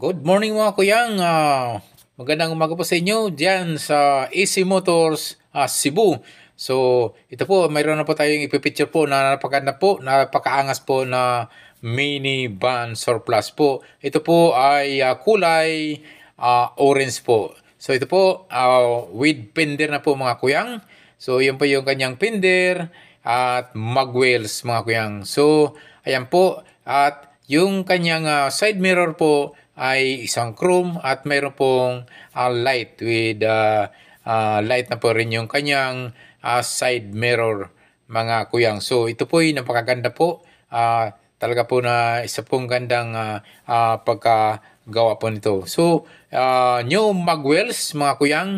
Good morning mga kuyang. Uh, magandang umaga po sa inyo diyan sa AC Motors uh, Cebu. So, ito po, mayroon na po tayong ipipicture po na napakaganda po, napakaangas po na mini van surplus po. Ito po ay uh, kulay uh, orange po. So, ito po, uh, with fender na po mga kuyang. So, yan po yung kanyang fender at magwells mga kuyang. So, ayan po. At yung kanyang uh, side mirror po ay isang chrome at mayroon pong uh, light with uh, uh, light na po rin yung kanyang uh, side mirror mga kuyang. So ito po ay napakaganda po. Uh, talaga po na isa pong gandang uh, uh, pagkagawa po nito. So uh, new magwells mga kuyang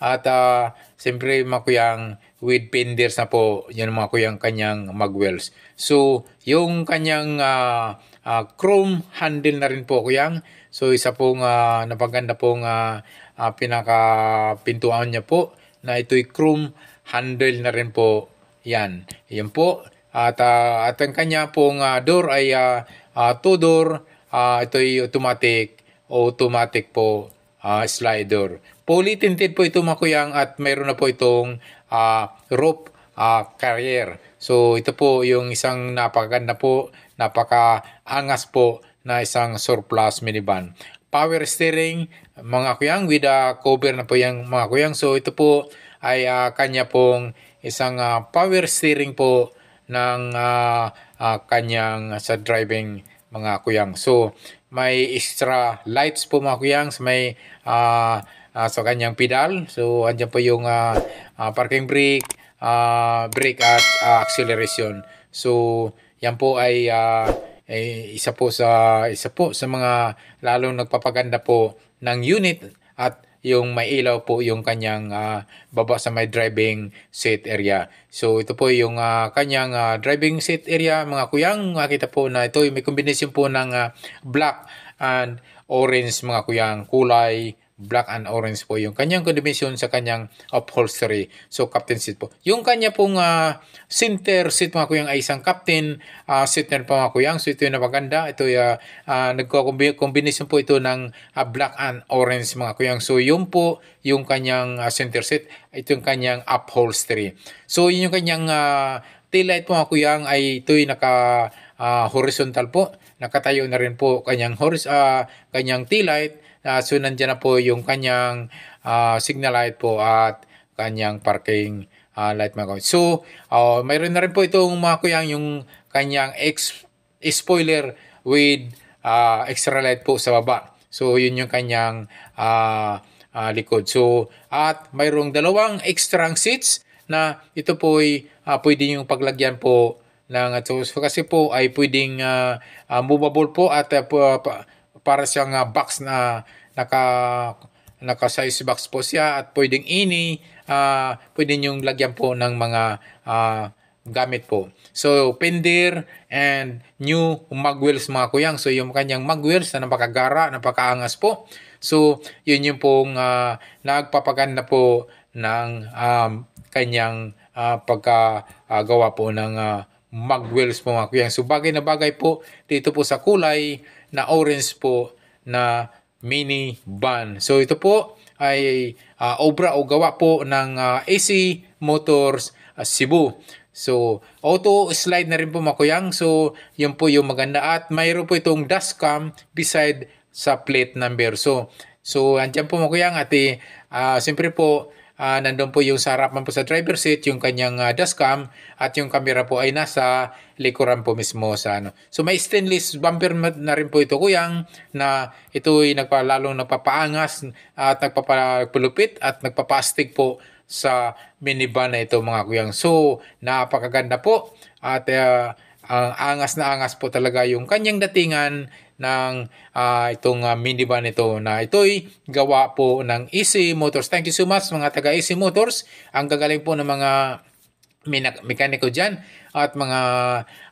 at uh, siyempre mga kuyang with Pinders na po, yan mga kuyang kanyang magwells. So, yung kanyang uh, uh, chrome handle na rin po kuyang. So, isa pong uh, napaganda pong uh, uh, pinakapintuan niya po na ito'y chrome handle na rin po. Yan. Yan po. At, uh, at ang kanya pong uh, door ay uh, uh, two door. Uh, ito'y automatic. Automatic po uh, slider. Fully tinted po ito mga kuyang at mayroon na po itong uh, rope uh, carrier. So ito po yung isang napakaganda po, napakaangas po na isang surplus minivan. Power steering, mga kuyang, with a cover na po yung mga kuyang. So ito po ay uh, kanya pong isang uh, power steering po ng uh, uh, kanyang sa driving mga kuyang. So may extra lights po mga kuyang, may uh, uh, sa kanyang pedal. So, andyan po yung uh, uh, parking brake, uh, brake at uh, acceleration. So, yan po ay uh, eh, isa po sa isa po sa mga lalong nagpapaganda po ng unit at yung may ilaw po yung kanyang uh, baba sa may driving seat area. So ito po yung uh, kanyang uh, driving seat area mga kuyang makita po na ito may combination po ng uh, black and orange mga kuyang kulay black and orange po yung kanyang combination sa kanyang upholstery. So captain seat po. Yung kanya pong uh, ah, center seat mga kuyang ay isang captain uh, seat na po mga kuyang. So ito yung napaganda. Ito uh, ah, uh, ah, nagko-combination po ito ng uh, black and orange mga kuyang. So yun po yung kanyang uh, center seat. Ito yung kanyang upholstery. So yun yung kanyang uh, tail light po mga kuyang ay ito yung naka uh, horizontal po. Nakatayo na rin po kanyang, horis, uh, kanyang tail light Uh, so nandiyan na po yung kanyang uh, signal light po at kanyang parking uh, light mga kapatid. So uh, mayroon na rin po itong mga kuyang yung kanyang ex spoiler with uh, extra light po sa baba. So yun yung kanyang uh, uh, likod. So at mayroong dalawang extra seats na ito po ay uh, pwede yung paglagyan po ng so, kasi po ay pwedeng uh, uh, movable po at uh, para siyang uh, box na naka naka size box po siya at pwedeng ini uh, pwede yung lagyan po ng mga uh, gamit po. So, Pender and new mag wheels mga kuyang. So, yung kanyang mag wheels na napakagara, napakaangas po. So, yun yung pong uh, nagpapaganda po ng um, kanyang uh, pagkagawa uh, po ng uh, mag po mga kuyang. So, bagay na bagay po dito po sa kulay na orange po na mini van. So ito po ay uh, obra o gawa po ng uh, ah, AC Motors uh, Cebu. So, auto slide na rin po makuyang. So, yun po yung maganda. At mayroon po itong dust cam beside sa plate number. So, so andiyan po makuyang at uh, siyempre po Uh, nandun po yung sarapan po sa driver seat, yung kanyang uh, ah, dashcam at yung camera po ay nasa likuran po mismo sa ano. So may stainless bumper na rin po ito kuyang na ito ay nagpalalong nagpapaangas at nagpapalupit at nagpapastig po sa minivan na ito mga kuyang. So napakaganda po at uh, ang angas na angas po talaga yung kanyang datingan ng uh, itong uh, minivan ito na ito'y gawa po ng EC Motors. Thank you so much mga taga EC Motors. Ang gagaling po ng mga mekaniko dyan at mga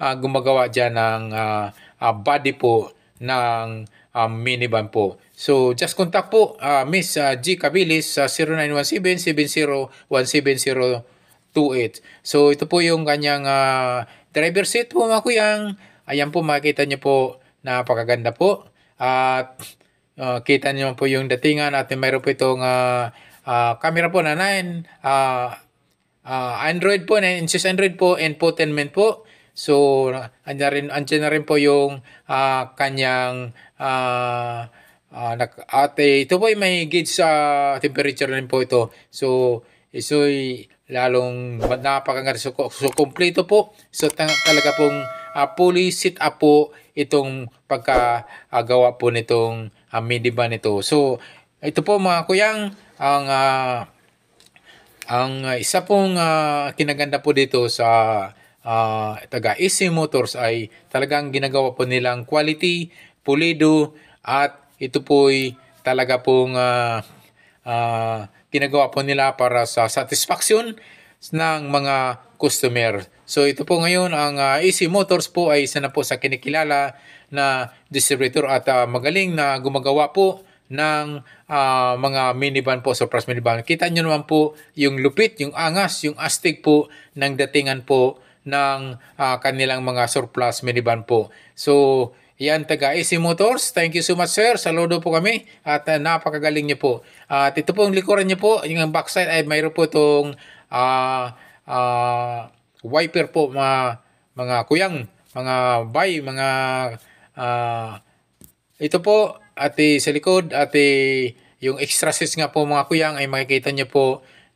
uh, gumagawa dyan ng uh, uh, body po ng uh, minivan po. So just contact po uh, Miss uh, G. Cabilis sa uh, 0917 70170 So ito po yung kanyang uh, driver seat po mga kuyang. Ayan po makita niyo po Napakaganda po. At uh, kita niyo po yung datingan at mayroon po itong uh, uh, camera po na 9. Uh, uh, Android po, 9 inches Android po and potenment po. So, andyan, rin, andyan na rin po yung uh, kanyang uh, uh, at eh, ito po ay may gauge sa uh, temperature rin po ito. So, isoy lalong napakaganda. So, so, kompleto po. So, talaga pong uh, fully sit up po itong pagkagawa uh, po nitong uh, ah, mini ba nito. So, ito po mga kuyang, ang uh, ang isa pong uh, kinaganda po dito sa uh, taga AC e Motors ay talagang ginagawa po nilang quality, pulido at ito po'y talaga pong uh, uh, ginagawa po nila para sa satisfaction ng mga customer. So ito po ngayon ang uh, ah, AC Motors po ay isa na po sa kinikilala na distributor at uh, magaling na gumagawa po ng uh, mga minivan po, surprise minivan. Kita nyo naman po yung lupit, yung angas, yung astig po ng datingan po ng uh, kanilang mga surplus minivan po. So yan taga AC Motors. Thank you so much sir. Saludo po kami at uh, napakagaling nyo po. at ito po ang likuran nyo po. Yung backside ay mayroon po itong uh, uh, wiper po mga, mga kuyang, mga bay, mga uh, ito po at sa likod at yung extra sets nga po mga kuyang ay makikita nyo po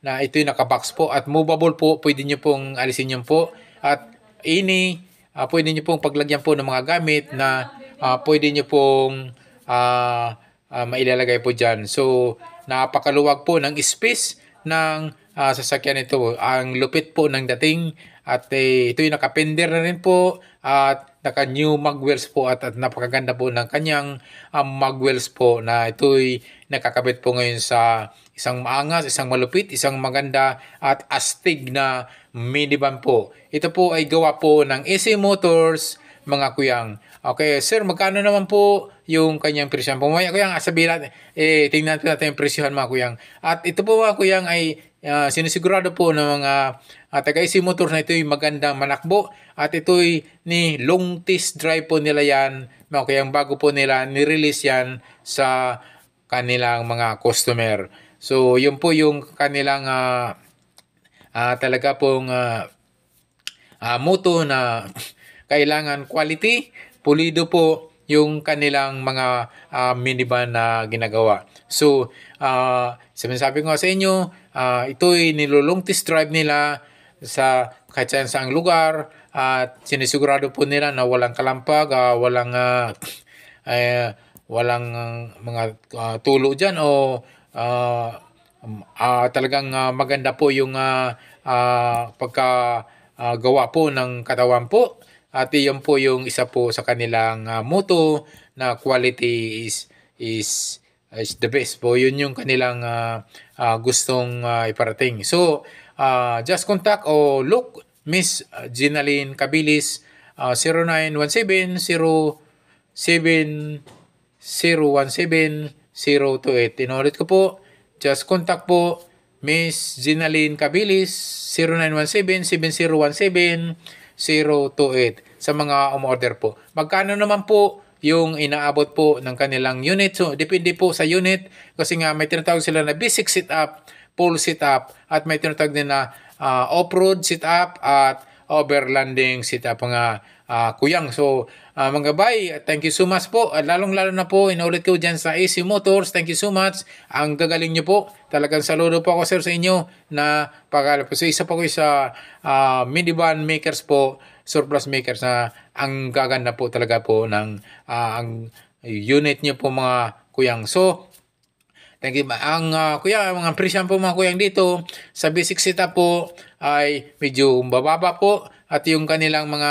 na ito yung nakabox po at movable po pwede nyo pong alisin yun po at ini uh, pwede nyo pong paglagyan po ng mga gamit na uh, pwede nyo pong uh, uh, mailalagay po dyan so napakaluwag po ng space ng uh, sasakyan ito. Ang lupit po ng dating at eh, ito yung nakapender na rin po at naka new magwells po at, at napakaganda po ng kanyang um, ah, mag po na ito'y nakakabit po ngayon sa isang maangas, isang malupit, isang maganda at astig na minivan po. Ito po ay gawa po ng AC Motors mga kuyang. Okay, sir, magkano naman po yung kanyang presyo? Pumaya kuyang, sabihin natin, eh, tingnan natin yung presyohan mga kuyang. At ito po mga kuyang ay Uh, sinisigurado po ng mga uh, ah, taga-IC Motors na ito'y magandang manakbo at ito'y ni long test drive po nila yan. No, kaya bago po nila nirelease yan sa kanilang mga customer. So, yun po yung kanilang uh, uh, talaga pong uh, uh, motto na kailangan quality, pulido po, yung kanilang mga uh, minivan na ginagawa. So, uh, sinasabi ko sa inyo, uh, ito'y nilulong test drive nila sa kahit saan saang lugar at uh, sinisigurado po nila na walang kalampag, uh, walang uh, uh, walang mga uh, tulo diyan o uh, uh, talagang uh, maganda po yung uh, uh, pagka uh, po ng katawan po at yun po yung isa po sa kanilang uh, motto na quality is is is the best po. Yun yung kanilang uh, uh, gustong uh, iparating. So, uh, just contact o look Miss Ginaline Kabilis uh, 0917 07 017 028. Inulit ko po, just contact po Miss Ginaline Kabilis 0917 7017 0928 sa mga umorder po. Magkano naman po yung inaabot po ng kanilang unit. So, depende po sa unit kasi nga may tinatawag sila na basic setup, up full sit at may tinatawag din na uh, off-road setup at overlanding setup nga uh, Kuyang. So, uh, mga bay, thank you so much po. At ah, lalong-lalo na po, inulit ko dyan sa AC Motors. Thank you so much. Ang gagaling nyo po. Talagang saludo po ako, sir, sa inyo na pag so, isa pa ko sa uh, minivan makers po, surplus makers na ang gaganda po talaga po ng uh, ang unit nyo po mga kuyang. So, Thank you. Ang uh, kuya, mga presyan po mga kuyang dito sa basic setup po ay medyo mababa po at yung kanilang mga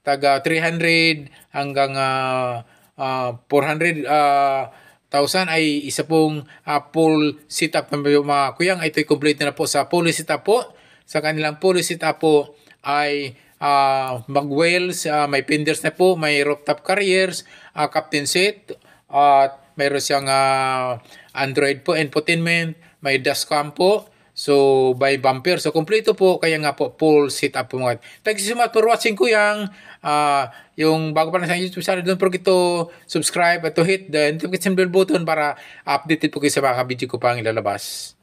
taga 300 hanggang uh, uh, 400 uh, thousand ay isa pong uh, full sit-up ng mga kuyang. Ito'y complete na po sa full sit po. Sa kanilang full sit po ay uh, ah, mag-whales, uh, ah, may pinders na po, may rooftop carriers, uh, captain seat, at uh, mayroon siyang uh, Android po, infotainment, may dashcam po, So, by bumper. So, kompleto po. Kaya nga po, full sit-up po mga. Thank you so much for watching, ko kuyang. Uh, yung bago pa lang sa YouTube channel, don't forget to subscribe at to hit the notification bell button para updated po kayo sa mga video ko pang ilalabas.